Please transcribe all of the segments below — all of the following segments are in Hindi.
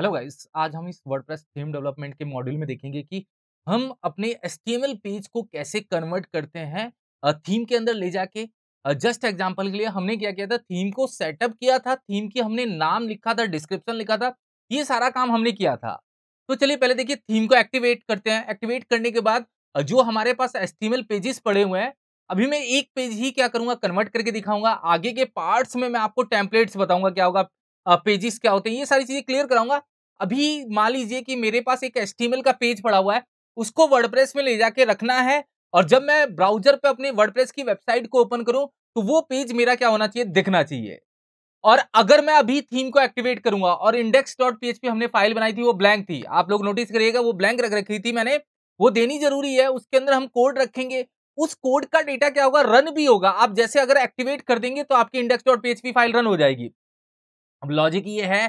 हेलो गाइस आज हम इस वर्डप्रेस थीम डेवलपमेंट के मॉड्यूल में देखेंगे कि हम अपने एस पेज को कैसे कन्वर्ट करते हैं थीम के अंदर ले जाके जस्ट एग्जांपल के लिए हमने क्या किया था थीम को सेटअप किया था थीम की हमने नाम लिखा था डिस्क्रिप्शन लिखा था ये सारा काम हमने किया था तो चलिए पहले देखिए थीम को एक्टिवेट करते हैं एक्टिवेट करने के बाद जो हमारे पास एस पेजेस पड़े हुए हैं अभी मैं एक पेज ही क्या करूंगा कन्वर्ट करके दिखाऊंगा आगे के पार्ट्स में मैं आपको टेम्पलेट्स बताऊंगा क्या होगा पेजेस क्या होते हैं ये सारी चीजें क्लियर कराऊंगा अभी मान लीजिए कि मेरे पास एक एस का पेज पड़ा हुआ है उसको वर्डप्रेस में ले जाके रखना है और जब मैं ब्राउजर पे अपने वर्डप्रेस की वेबसाइट को ओपन करूं तो वो पेज मेरा क्या होना चाहिए दिखना चाहिए और अगर मैं अभी थीम को एक्टिवेट करूंगा और इंडेक्स डॉट पी हमने फाइल बनाई थी वो ब्लैंक थी आप लोग नोटिस करिएगा वो ब्लैंक रख रखी थी मैंने वो देनी जरूरी है उसके अंदर हम कोड रखेंगे उस कोड का डेटा क्या होगा रन भी होगा आप जैसे अगर एक्टिवेट कर देंगे तो आपकी index dot p file run हो जाएगी अब लॉजिक ये है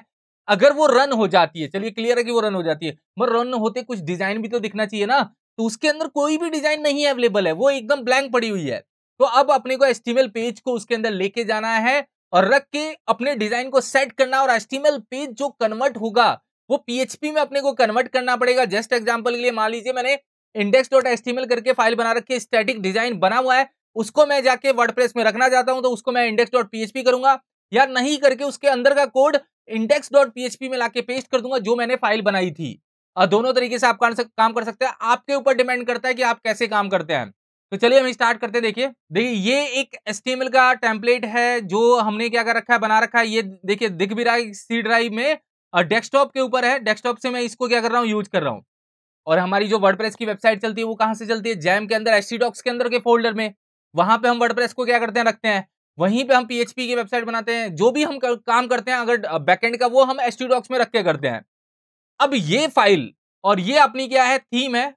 अगर वो रन हो जाती है चलिए क्लियर है कि वो रन हो जाती है मगर रन होते कुछ डिजाइन भी तो दिखना चाहिए ना तो उसके अंदर कोई भी डिजाइन नहीं अवेलेबल है वो एकदम ब्लैंक पड़ी हुई है तो अब अपने को एस्टिमेल पेज को उसके अंदर लेके जाना है और रख के अपने डिजाइन को सेट करना और एस्टिमेल पेज जो कन्वर्ट होगा वो पीएचपी में अपने को कन्वर्ट करना पड़ेगा जस्ट एग्जाम्पल के लिए मान लीजिए मैंने इंडेक्स डॉट एस्टिमेल करके फाइल बना रखी स्टैटिक डिजाइन बना हुआ है उसको मैं जाके वर्डप्रेस में रखना चाहता हूं तो उसको मैं इंडेक्स डॉट पीएचपी करूंगा या नहीं करके उसके अंदर का कोड इंडेक्स डॉट पी में लाके पेस्ट कर दूंगा जो मैंने फाइल बनाई थी और दोनों तरीके से आप काम कर सकते हैं आपके ऊपर डिपेंड करता है कि आप कैसे काम करते हैं तो चलिए हम स्टार्ट करते हैं देखिए देखिए ये एक एस का टेम्पलेट है जो हमने क्या कर रखा है बना रखा है ये देखिए दिख भी रहा है सी ड्राइव में और डेस्कटॉप के ऊपर है डेस्कटॉप से मैं इसको क्या कर रहा हूँ यूज कर रहा हूँ और हमारी जो वर्डप्रेस की वेबसाइट चलती है वो कहाँ से चलती है जैम के अंदर एस के अंदर के फोल्डर में वहां पे हम प्रेस को क्या करते हैं रखते हैं वहीं पे हम PHP की वेबसाइट बनाते हैं जो भी हम कर, काम करते हैं अगर बैकेंड का वो हम एस डॉक्स में रख के करते हैं अब ये फाइल और ये अपनी क्या है थीम है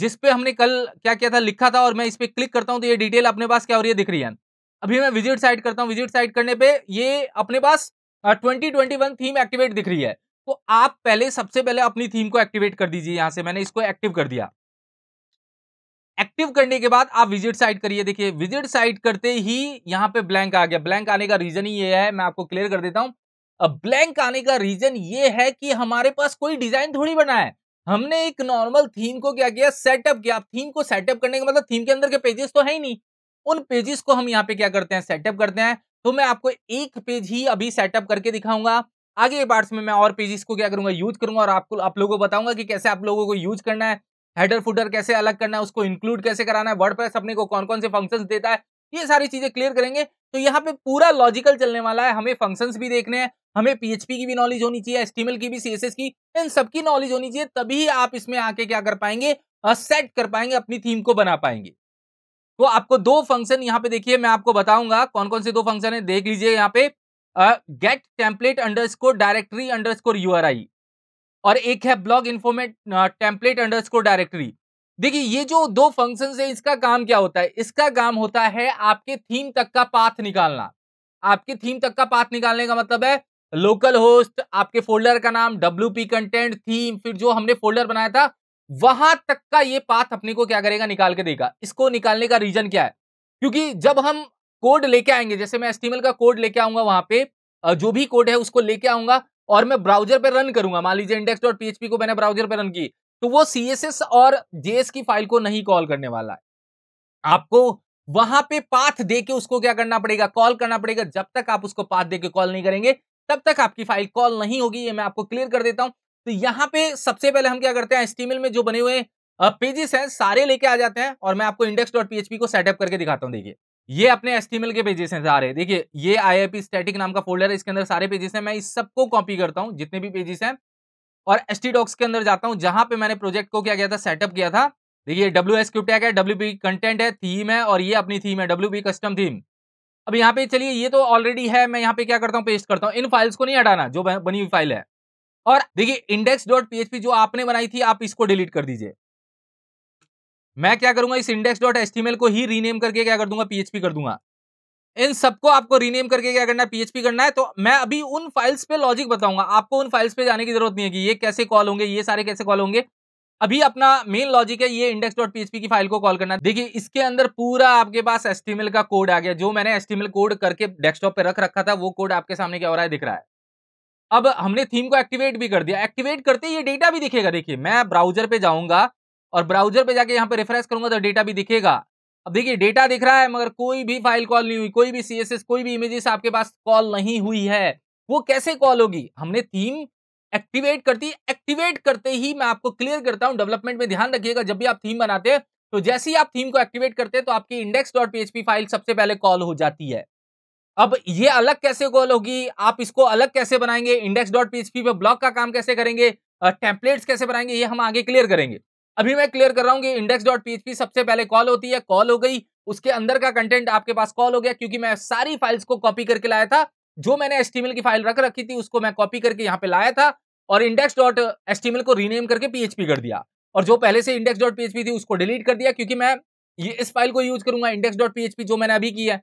जिस पे हमने कल क्या किया था लिखा था और मैं इस पर क्लिक करता हूँ तो ये डिटेल अपने पास क्या हो रही है दिख रही है अभी मैं विजिट साइट करता हूँ विजिट साइट करने पे ये अपने पास twenty twenty one theme activate दिख रही है तो आप पहले सबसे पहले अपनी थीम को एक्टिवेट कर दीजिए यहाँ से मैंने इसको एक्टिव कर दिया एक्टिव करने के बाद आप विजिट साइट करिए देखिए विजिट साइट करते ही यहाँ पे ब्लैंक आ गया ब्लैंक आने का रीजन ही ये है मैं आपको क्लियर कर देता हूँ ब्लैंक आने का रीजन ये है कि हमारे पास कोई डिजाइन थोड़ी बना है हमने एक नॉर्मल थीम को क्या किया सेटअप किया थीम को सेटअप करने का मतलब थीम के अंदर के पेजेस तो है ही नहीं उन पेजेस को हम यहाँ पे क्या करते हैं सेटअप करते हैं तो मैं आपको एक पेज ही अभी सेटअप करके दिखाऊंगा आगे के पार्ट्स में मैं और पेजेस को क्या करूंगा यूज करूंगा और आपको आप लोगों को बताऊंगा कि कैसे आप लोगों को यूज करना है हेडर फुटर कैसे अलग करना है उसको इंक्लूड कैसे कराना है वर्ड अपने को कौन कौन से फंक्शन देता है ये सारी चीजें क्लियर करेंगे तो यहाँ पे पूरा लॉजिकल चलने वाला है हमें फंक्शंस भी देखने हैं हमें पीएचपी की भी नॉलेज होनी चाहिए एस्टिमल की भी सीएसएस की इन सबकी नॉलेज होनी चाहिए तभी आप इसमें आके क्या कर पाएंगे सेट कर पाएंगे अपनी थीम को बना पाएंगे तो आपको दो फंक्शन यहाँ पे देखिए मैं आपको बताऊंगा कौन कौन से दो फंक्शन है देख लीजिए यहाँ पे get template under score directory under score I और एक है ब्लॉग इन्फॉर्मेट टेम्पलेट अंडरस्कोर डायरेक्टरी देखिए ये जो दो फंक्शन है इसका काम क्या होता है इसका काम होता है आपके थीम तक का पाथ निकालना आपके थीम तक का पाथ निकालने का मतलब है लोकल होस्ट आपके फोल्डर का नाम डब्ल्यू पी कंटेंट थीम फिर जो हमने फोल्डर बनाया था वहां तक का ये पाथ अपने को क्या करेगा निकाल के देगा इसको निकालने का रीजन क्या है क्योंकि जब हम कोड लेके आएंगे जैसे मैं एस्टिमल का कोड लेके आऊंगा वहां पे जो भी कोड है उसको लेके आऊंगा और मैं ब्राउजर पर रन करूंगा मान लीजिए इंडेक्स डॉट पीएचपी को मैंने ब्राउजर पर रन की तो वो एस और जेएस की फाइल को नहीं कॉल करने वाला है आपको वहां पे पाथ दे के उसको क्या करना पड़ेगा कॉल करना पड़ेगा जब तक आप उसको पाथ दे के कॉल नहीं करेंगे तब तक आपकी फाइल कॉल नहीं होगी ये मैं आपको क्लियर कर देता हूं तो यहाँ पे सबसे पहले हम क्या करते हैं एस्टीमेल में जो बने हुए पेजेस हैं सारे लेके आ जाते हैं और मैं आपको इंडेक्स डॉट पीएचपी को सेटअप करके दिखाता हूँ देखिए ये अपने एस्टीमेल के पेजेस हैं सारे देखिए ये आई स्टैटिक नाम का फोल्डर है इसके अंदर सारे पेजेस हैं मैं इस सबको कॉपी करता हूँ जितने भी पेजेस हैं और एस डॉक्स के अंदर जाता हूँ जहां पे मैंने प्रोजेक्ट को क्या किया था सेटअप किया था देखिए डब्ल्यू एस है डब्ल्यू कंटेंट है थीम है और ये अपनी थीम है डब्ल्यू कस्टम थीम अब यहाँ पे चलिए ये तो ऑलरेडी है मैं यहाँ पे क्या करता हूँ पेस्ट करता हूँ इन फाइल्स को नहीं हटाना जो बनी हुई फाइल है और देखिए इंडेक्स डॉट पी जो आपने बनाई थी आप इसको डिलीट कर दीजिए मैं क्या करूंगा इस इंडेक्स डॉट एल को ही रीनेम करके क्या कर दूंगा पीएचपी कर दूंगा इन सबको आपको रीनेम करके क्या करना है पीएचपी करना है तो मैं अभी उन फाइल्स पे लॉजिक बताऊंगा आपको उन फाइल्स पे जाने की जरूरत नहीं है कि ये कैसे कॉल होंगे ये सारे कैसे कॉल होंगे अभी अपना मेन लॉजिक है ये इंडेक्स डॉट पीएचपी की फाइल को कॉल करना है देखिए इसके अंदर पूरा आपके पास एस्टीमेल का कोड आ गया जो मैंने एस्टीमेल कोड करके डेस्कटॉप पे रख रखा था वो कोड आपके सामने क्या हो रहा है दिख रहा है अब हमने थीम को एक्टिवेट भी कर दिया एक्टिवेट करते ये डेटा भी दिखेगा देखिए मैं ब्राउजर पे जाऊंगा और ब्राउजर पे जाके यहाँ पे रिफ्रेश करूंगा तो डेटा भी दिखेगा अब देखिए डेटा दिख रहा है मगर कोई भी फाइल कॉल नहीं हुई कोई भी सीएसएस कोई भी इमेजेस आपके पास कॉल नहीं हुई है वो कैसे कॉल होगी हमने थीम एक्टिवेट करती एक्टिवेट करते ही मैं आपको क्लियर करता हूँ डेवलपमेंट में ध्यान रखिएगा जब भी आप थीम बनाते हैं तो जैसे ही आप थीम को एक्टिवेट करते हैं तो आपकी इंडेक्स डॉट पीएचपी फाइल सबसे पहले कॉल हो जाती है अब ये अलग कैसे कॉल होगी आप इसको अलग कैसे बनाएंगे इंडेक्स डॉट पीएचपी पे ब्लॉक का काम कैसे करेंगे टेम्पलेट्स कैसे बनाएंगे ये हम आगे क्लियर करेंगे अभी मैं क्लियर कर रहा हूँ कि इंडेक्स डॉट पीएचपी सबसे पहले कॉल होती है कॉल हो गई उसके अंदर का कंटेंट आपके पास कॉल हो गया क्योंकि मैं सारी फाइल्स को कॉपी करके लाया था जो मैंने एस्टीमेल की फाइल रख रखी थी उसको मैं कॉपी करके यहाँ पे लाया था और इंडेक्स डॉट एस्टीमेल को रीनेम करके पीएचपी कर दिया और जो पहले से इंडेक्स डॉट पीएचपी थी उसको डिलीट कर दिया क्योंकि मैं ये इस फाइल को यूज करूंगा इंडेक्स डॉट पीएचपी जो मैंने अभी किया है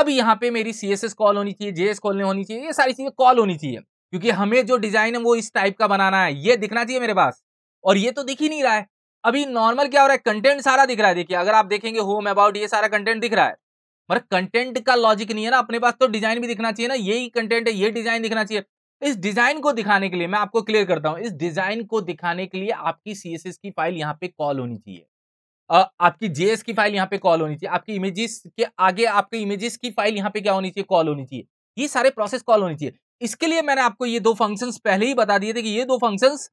अब यहाँ पे मेरी सी एस एस कॉल होनी चाहिए जे एस कॉल होनी चाहिए ये सारी चीजें कॉल होनी चाहिए क्योंकि हमें जो डिजाइन है वो इस टाइप का बनाना है ये दिखना चाहिए मेरे पास और ये तो दिख ही नहीं रहा है अभी नॉर्मल क्या हो रहा है कंटेंट सारा दिख रहा है देखिए अगर आप देखेंगे होम अबाउट ये सारा कंटेंट दिख रहा है मगर कंटेंट का लॉजिक नहीं है ना अपने पास तो डिजाइन भी दिखना चाहिए ना यही कंटेंट है ये डिजाइन दिखना चाहिए इस डिजाइन को दिखाने के लिए मैं आपको क्लियर करता हूं इस डिजाइन को दिखाने के लिए आपकी सीएसएस की फाइल यहाँ पे कॉल होनी चाहिए आपकी जेएस की फाइल यहाँ पे कॉल होनी चाहिए आपकी इमेजेस के आगे आपके इमेजेस की फाइल यहाँ पे क्या होनी चाहिए कॉल होनी चाहिए ये सारे प्रोसेस कॉल होनी चाहिए इसके लिए मैंने आपको ये दो फंक्शंस पहले ही बता दिए थे कि ये दो फंक्शंस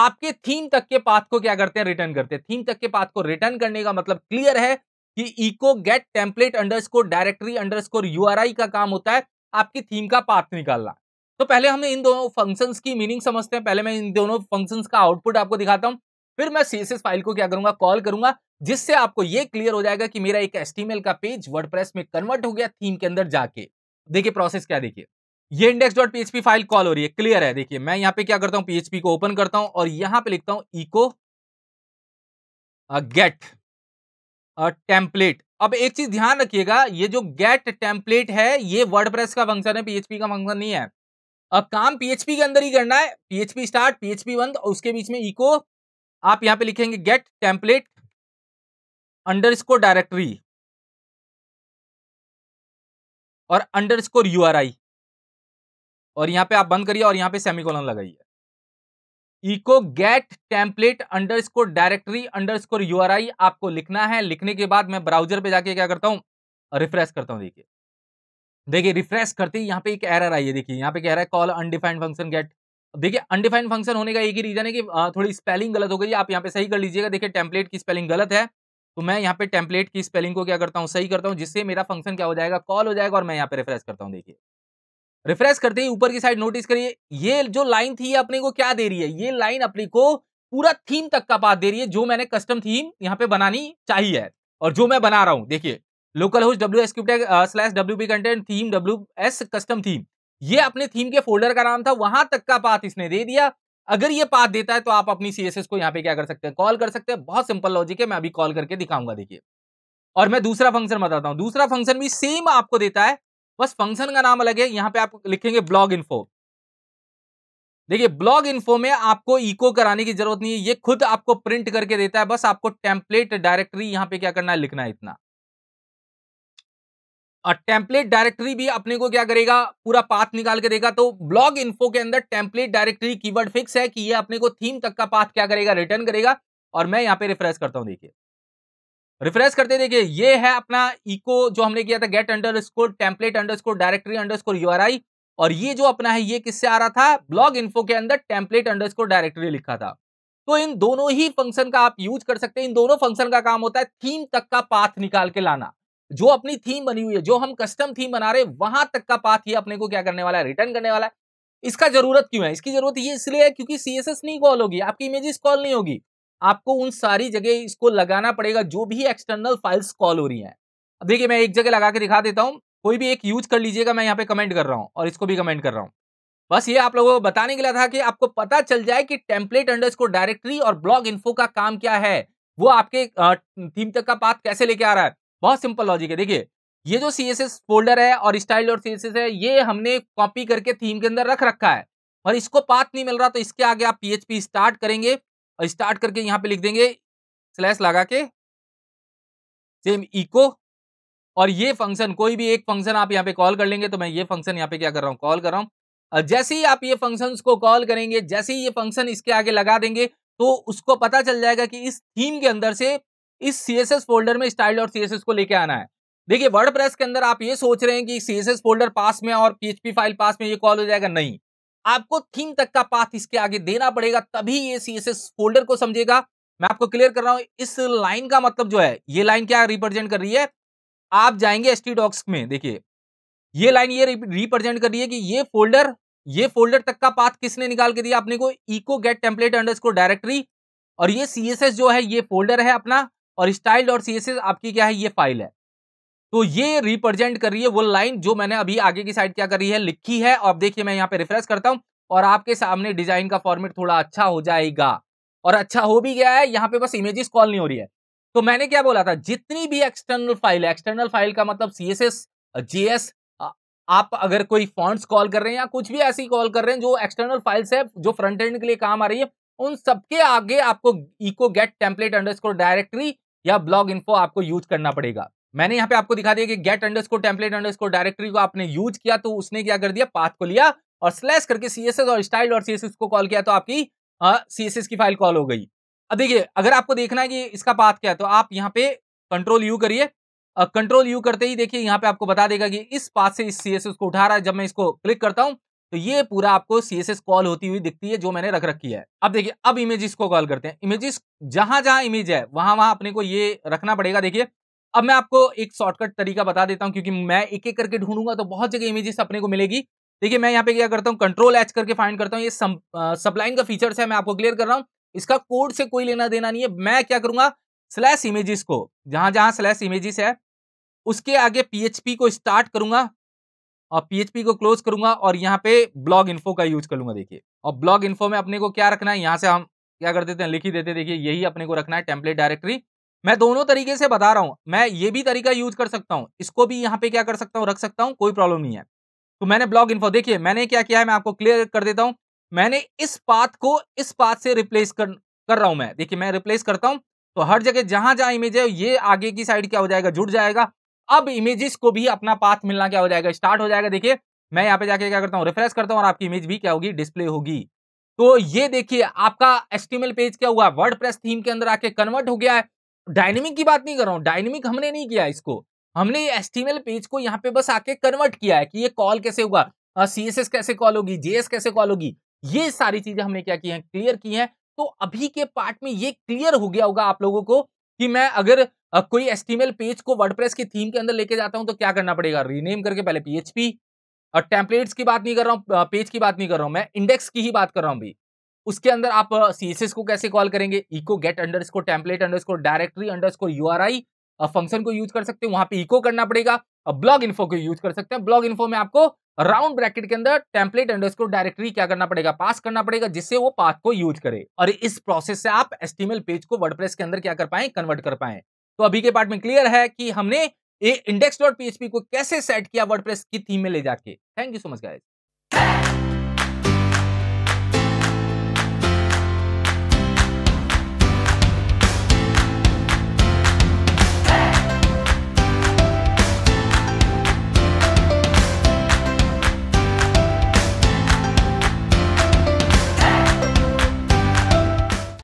आपके थीम तक के पाथ को क्या करते हैं रिटर्न करते हैं थीम तक के पाथ को रिटर्न करने का मतलब क्लियर है कि echo get template underscore directory underscore URI का काम होता है आपकी थीम का पाथ निकालना तो पहले हम इन दोनों फंक्शंस की मीनिंग समझते हैं पहले मैं इन दोनों फंक्शंस का आउटपुट आपको दिखाता हूं फिर मैं सीएसएस फाइल को क्या करूंगा कॉल करूंगा जिससे आपको ये क्लियर हो जाएगा कि मेरा एक एसटीएमएल का पेज वर्डप्रेस में कन्वर्ट हो गया थीम के अंदर जाके देखिए प्रोसेस क्या देखिए ये index dot PHP file call हो रही है क्लियर है देखिए मैं यहाँ पे क्या करता हूँ पीएचपी को ओपन करता हूँ और यहाँ पे लिखता हूँ इको गेट टेम्पलेट अब एक चीज ध्यान रखिएगा ये जो गेट टेम्पलेट है ये वर्डप्रेस का फंक्शन है पीएचपी का फंक्शन नहीं है अब काम पीएचपी के अंदर ही करना है पीएचपी स्टार्ट पीएचपी बंद और उसके बीच में इको आप यहाँ पे लिखेंगे गेट टेम्पलेट अंडर डायरेक्टरी और under score U R I और यहाँ पे आप बंद करिए और यहाँ पे सेमीकोलन लगाइए echo get template under score directory under score U आपको लिखना है लिखने के बाद मैं ब्राउजर पे जाके क्या करता हूँ रिफ्रेश करता हूँ देखिए देखिए रिफ्रेश करते ही यहाँ पे एक एरर आई है देखिए यहाँ पे कह रहा है कॉल अनडिफाइंड फंक्शन गेट देखिए अनडिफाइंड फंक्शन होने का एक ही रीजन है कि थोड़ी स्पेलिंग गलत हो गई आप यहाँ पे सही कर लीजिएगा देखिए टेम्पलेट की स्पेलिंग गलत है तो मैं यहाँ पे टेम्पलेट की स्पेलिंग को क्या करता हूँ सही करता हूँ जिससे मेरा फंक्शन क्या हो जाएगा कॉल हो जाएगा और मैं यहाँ पे रिफ्रेश करता हूँ देखिए रिफ्रेश करते ही ऊपर की साइड नोटिस करिए ये जो लाइन थी अपने को क्या दे रही है ये लाइन अपने को पूरा थीम तक का पाथ दे रही है जो मैंने कस्टम थीम यहाँ पे बनानी चाहिए और जो मैं बना रहा हूँ देखिए local host W S slash W B content theme W S custom theme ये अपने थीम के फोल्डर का नाम था वहां तक का पाथ इसने दे दिया अगर ये पाथ देता है तो आप अपनी सीएसएस को यहाँ पे क्या कर सकते हैं कॉल कर सकते हैं बहुत सिंपल लॉजिक है मैं अभी कॉल करके दिखाऊंगा देखिए और मैं दूसरा फंक्शन बताता हूँ दूसरा फंक्शन भी सेम आपको देता है बस फंक्शन का नाम अलग है यहां पे आप लिखेंगे ब्लॉग इन्फो देखिए ब्लॉग इन्फो में आपको इको कराने की जरूरत नहीं है ये खुद आपको प्रिंट करके देता है बस आपको टेम्पलेट डायरेक्टरी यहां पे क्या करना है लिखना है इतना और टेम्पलेट डायरेक्टरी भी अपने को क्या करेगा पूरा पाथ निकाल के देगा तो ब्लॉग इन्फो के अंदर टेम्पलेट डायरेक्टरी कीवर्ड फिक्स है कि ये अपने को थीम तक का पाथ क्या करेगा रिटर्न करेगा और मैं यहाँ पे रिफ्रेश करता हूं देखिए रिफ्रेश करते देखिए ये है अपना इको जो हमने किया था get under score template under score directory under score U और ये जो अपना है ये किससे आ रहा था ब्लॉग इन्फो के अंदर टेम्पलेट अंडर स्कोर डायरेक्टरी लिखा था तो इन दोनों ही फंक्शन का आप यूज कर सकते हैं इन दोनों फंक्शन का काम होता है थीम तक का पाथ निकाल के लाना जो अपनी थीम बनी हुई है जो हम कस्टम थीम बना रहे वहां तक का पाथ ये अपने को क्या करने वाला है रिटर्न करने वाला है इसका जरूरत क्यों है इसकी जरूरत ये इसलिए है क्योंकि सीएसएस नहीं कॉल होगी आपकी इमेजेस कॉल नहीं होगी आपको उन सारी जगह इसको लगाना पड़ेगा जो भी एक्सटर्नल फाइल्स कॉल हो रही हैं अब देखिए मैं एक जगह लगा के दिखा देता हूँ कोई भी एक यूज कर लीजिएगा मैं यहाँ पे कमेंट कर रहा हूँ और इसको भी कमेंट कर रहा हूँ बस ये आप लोगों को बताने के लिए था कि आपको पता चल जाए कि टेम्पलेट अंडर डायरेक्टरी और ब्लॉग इन्फो का काम क्या है वो आपके थीम तक का पाथ कैसे लेके आ रहा है बहुत सिंपल लॉजिक है देखिए ये जो सी फोल्डर है और स्टाइल और सी है ये हमने कॉपी करके थीम के अंदर रख रखा है और इसको पाथ नहीं मिल रहा तो इसके आगे आप पी स्टार्ट करेंगे और स्टार्ट करके यहां पे लिख देंगे स्लैश लगा के सेम इको और ये फंक्शन कोई भी एक फंक्शन आप यहाँ पे कॉल कर लेंगे तो मैं ये फंक्शन यहाँ पे क्या कर रहा हूँ कॉल कर रहा हूँ और जैसे ही आप ये फंक्शन को कॉल करेंगे जैसे ही ये फंक्शन इसके आगे लगा देंगे तो उसको पता चल जाएगा कि इस थीम के अंदर से इस सीएसएस फोल्डर में स्टाइल और सीएसएस को लेके आना है देखिए वर्ड के अंदर आप ये सोच रहे हैं कि सीएसएस फोल्डर पास में और पी फाइल पास में ये कॉल हो जाएगा नहीं आपको थीम तक का पाथ इसके आगे देना पड़ेगा तभी ये एस फोल्डर को समझेगा मैं आपको क्लियर कर रहा हूं इस लाइन का मतलब जो है ये लाइन क्या रिप्रेजेंट कर रही है आप जाएंगे एस डॉक्स में देखिए ये लाइन ये रिप्रेजेंट कर रही है कि ये फोल्डर ये फोल्डर तक का पाथ किसने निकाल के दिया आपने को echo get template under directory और ये सीएसएस जो है ये फोल्डर है अपना और स्टाइल और सीएसएस आपकी क्या है ये फाइल है तो ये रिप्रेजेंट कर रही है वो लाइन जो मैंने अभी आगे की साइड क्या करी है लिखी है और देखिए मैं यहाँ पे रिफ्रेश करता हूँ और आपके सामने डिजाइन का फॉर्मेट थोड़ा अच्छा हो जाएगा और अच्छा हो भी गया है यहाँ पे बस इमेजेस कॉल नहीं हो रही है तो मैंने क्या बोला था जितनी भी एक्सटर्नल फाइल है एक्सटर्नल फाइल का मतलब सी एस एस आप अगर कोई फॉन्ट्स कॉल कर रहे हैं या कुछ भी ऐसी कॉल कर रहे हैं जो एक्सटर्नल फाइल्स है जो फ्रंट एंड के लिए काम आ रही है उन सबके आगे आपको echo get template under directory या ब्लॉग इन्फो आपको यूज करना पड़ेगा मैंने यहाँ पे आपको दिखा दिया कि get score template score directory को आपने यूज किया तो उसने क्या कर दिया पाथ को लिया और स्लैश करके सीएसएस और स्टाइल और सीएसएस को कॉल किया तो आपकी सीएसएस की फाइल कॉल हो गई अब देखिए अगर आपको देखना है कि इसका पाथ क्या है तो आप यहाँ पे कंट्रोल यू करिए कंट्रोल यू करते ही देखिए यहाँ पे आपको बता देगा कि इस पाथ से इस सीएसएस को उठा रहा है जब मैं इसको क्लिक करता हूँ तो ये पूरा आपको सीएसएस कॉल होती हुई दिखती है जो मैंने रख रखी है अब देखिए अब इमेजेस को कॉल करते हैं इमेजेस जहां जहां इमेज है वहां वहां अपने को ये रखना पड़ेगा देखिए अब मैं आपको एक शॉर्टकट तरीका बता देता हूँ क्योंकि मैं एक एक करके ढूंढूंगा तो बहुत जगह इमेजेस अपने को मिलेगी देखिए मैं यहाँ पे क्या करता हूँ कंट्रोल एच करके फाइंड करता हूँ ये सबलाइन का फीचर्स है मैं आपको क्लियर कर रहा हूँ इसका कोड से कोई लेना देना नहीं है मैं क्या करूंगा स्लैश इमेजेस को जहां जहां स्लैश इमेजेस है उसके आगे पीएचपी को स्टार्ट करूंगा और पीएचपी को क्लोज करूंगा और यहाँ पे ब्लॉग इन्फो का यूज करूंगा देखिए और ब्लॉग इन्फो में अपने को क्या रखना है यहाँ से हम क्या कर देते हैं लिख ही देते हैं देखिए यही अपने को रखना है टेम्पलेट डायरेक्टरी मैं दोनों तरीके से बता रहा हूँ मैं ये भी तरीका यूज कर सकता हूँ इसको भी यहाँ पे क्या कर सकता हूँ रख सकता हूँ कोई प्रॉब्लम नहीं है तो मैंने ब्लॉग इन्फो देखिए मैंने क्या किया है मैं आपको क्लियर कर देता हूँ मैंने इस पाथ को इस पाथ से रिप्लेस कर कर रहा हूं मैं देखिए मैं रिप्लेस करता हूँ तो हर जगह जहां जहां इमेज है ये आगे की साइड क्या हो जाएगा जुड़ जाएगा अब इमेजेस को भी अपना पाथ मिलना क्या हो जाएगा स्टार्ट हो जाएगा देखिए मैं यहाँ पे जाके क्या करता हूँ रिफ्रेश करता हूँ और आपकी इमेज भी क्या होगी डिस्प्ले होगी तो ये देखिए आपका एस्टिमेल पेज क्या हुआ वर्ड प्रेस थीम के अंदर आके कन्वर्ट हो गया है डायनेमिक की बात नहीं कर रहा हूँ डायनेमिक हमने नहीं किया इसको हमने ये एस्टीमेल पेज को यहाँ पे बस आके कन्वर्ट किया है कि ये कॉल कैसे होगा सी एस एस कैसे कॉल होगी जेएस कैसे कॉल होगी ये सारी चीजें हमने क्या की हैं क्लियर की हैं तो अभी के पार्ट में ये क्लियर हो गया होगा आप लोगों को कि मैं अगर कोई एस्टीमेल पेज को वर्डप्रेस की थीम के अंदर लेके जाता हूं तो क्या करना पड़ेगा रीनेम करके पहले पीएचपी और टेम्पलेट्स की बात नहीं कर रहा हूँ पेज की बात नहीं कर रहा हूँ मैं इंडेक्स की ही बात कर रहा हूँ भाई उसके अंदर आप सीएसएस को कैसे कॉल करेंगे echo get under score template under score directory under score U R I function को यूज कर सकते हैं वहां पे इको करना पड़ेगा ब्लॉग इन्फो को यूज कर सकते हैं ब्लॉग इन्फो में आपको राउंड ब्रैकेट के अंदर टेम्पलेट स्कोर डायरेक्टरी क्या करना पड़ेगा पास करना पड़ेगा जिससे वो पाथ को यूज करे और इस प्रोसेस से आप एस्टिमेल पेज को वर्ड के अंदर क्या कर पाए कन्वर्ट कर पाए तो अभी के पार्ट में क्लियर है कि हमने इंडेक्स डॉट पीएचपी को कैसे सेट किया वर्ड की थीम में ले जाके thank you so much guys